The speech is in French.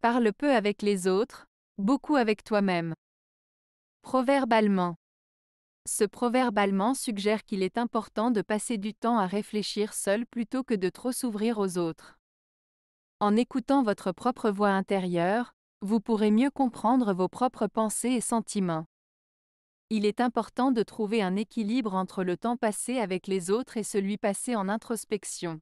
Parle peu avec les autres, beaucoup avec toi-même. Proverbe Ce proverbe allemand suggère qu'il est important de passer du temps à réfléchir seul plutôt que de trop s'ouvrir aux autres. En écoutant votre propre voix intérieure, vous pourrez mieux comprendre vos propres pensées et sentiments. Il est important de trouver un équilibre entre le temps passé avec les autres et celui passé en introspection.